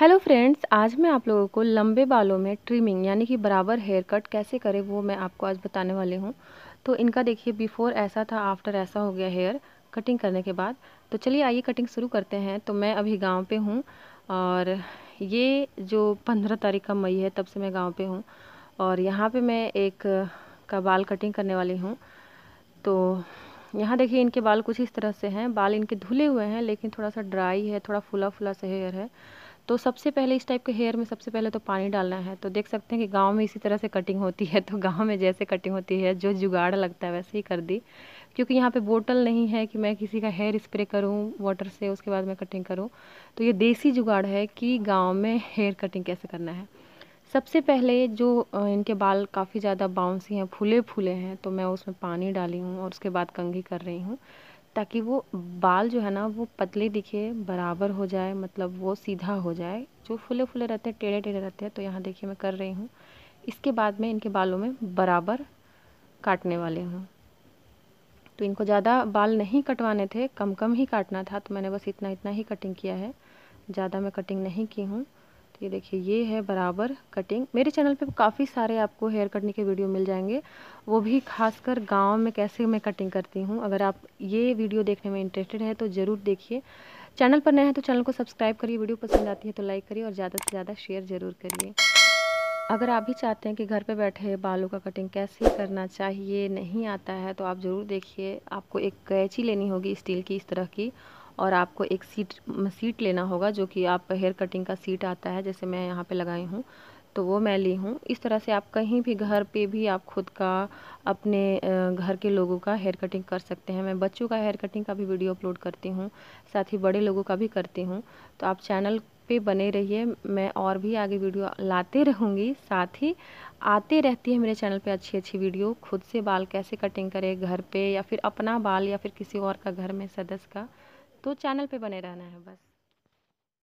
hello friends आज मैं आप लोगों को लंबे बालों में ट्रिमिंग यानी कि बराबर हेयर कट कैसे करें वो मैं आपको आज बताने वाली हूँ तो इनका देखिए बिफ़ोर ऐसा था आफ्टर ऐसा हो गया हेयर कटिंग करने के बाद तो चलिए आइए कटिंग शुरू करते हैं तो मैं अभी गांव पे हूँ और ये जो पंद्रह तारीख का मई है तब से मैं गाँव पर हूँ और यहाँ पर मैं एक का बाल कटिंग करने वाली हूँ तो यहाँ देखिए इनके बाल कुछ इस तरह से हैं बाल इनके धुले हुए हैं लेकिन थोड़ा सा ड्राई है थोड़ा फुला फुला सा हेयर है तो सबसे पहले इस टाइप के हेयर में सबसे पहले तो पानी डालना है तो देख सकते हैं कि गांव में इसी तरह से कटिंग होती है तो गांव में जैसे कटिंग होती है जो जुगाड़ लगता है वैसे ही कर दी क्योंकि यहाँ पे बोतल नहीं है कि मैं किसी का हेयर स्प्रे करूँ वाटर से उसके बाद मैं कटिंग करूँ तो ये देसी जुगाड़ है कि गाँव में हेयर कटिंग कैसे करना है सबसे पहले जो इनके बाल काफ़ी ज़्यादा बाउंसी हैं फूले फूले हैं तो मैं उसमें पानी डाली हूँ और उसके बाद कंघी कर रही हूँ ताकि वो बाल जो है ना वो पतले दिखे बराबर हो जाए मतलब वो सीधा हो जाए जो फुले फुले रहते हैं टेढ़े टेढ़े रहते हैं तो यहाँ देखिए मैं कर रही हूँ इसके बाद में इनके बालों में बराबर काटने वाले हूँ तो इनको ज़्यादा बाल नहीं कटवाने थे कम कम ही काटना था तो मैंने बस इतना इतना ही कटिंग किया है ज़्यादा मैं कटिंग नहीं की हूँ तो ये देखिए ये है बराबर कटिंग मेरे चैनल पे काफ़ी सारे आपको हेयर कटने के वीडियो मिल जाएंगे वो भी खासकर गांव में कैसे मैं कटिंग करती हूँ अगर आप ये वीडियो देखने में इंटरेस्टेड है तो ज़रूर देखिए चैनल पर नए हैं तो चैनल को सब्सक्राइब करिए वीडियो पसंद आती है तो लाइक करिए और ज़्यादा से ज़्यादा शेयर ज़रूर करिए अगर आप भी चाहते हैं कि घर पे बैठे बालों का कटिंग कैसे करना चाहिए नहीं आता है तो आप ज़रूर देखिए आपको एक कैची लेनी होगी स्टील की इस तरह की और आपको एक सीट सीट लेना होगा जो कि आप हेयर कटिंग का सीट आता है जैसे मैं यहाँ पे लगाई हूँ तो वो मैं ली हूँ इस तरह से आप कहीं भी घर पे भी आप खुद का अपने घर के लोगों का हेयर कटिंग कर सकते हैं मैं बच्चों का हेयर कटिंग का भी वीडियो अपलोड करती हूँ साथ ही बड़े लोगों का भी करती हूँ तो आप चैनल पे बने रहिए मैं और भी आगे वीडियो लाते रहूँगी साथ ही आते रहती है मेरे चैनल पे अच्छी अच्छी वीडियो खुद से बाल कैसे कटिंग करें घर पे या फिर अपना बाल या फिर किसी और का घर में सदस्य का तो चैनल पे बने रहना है बस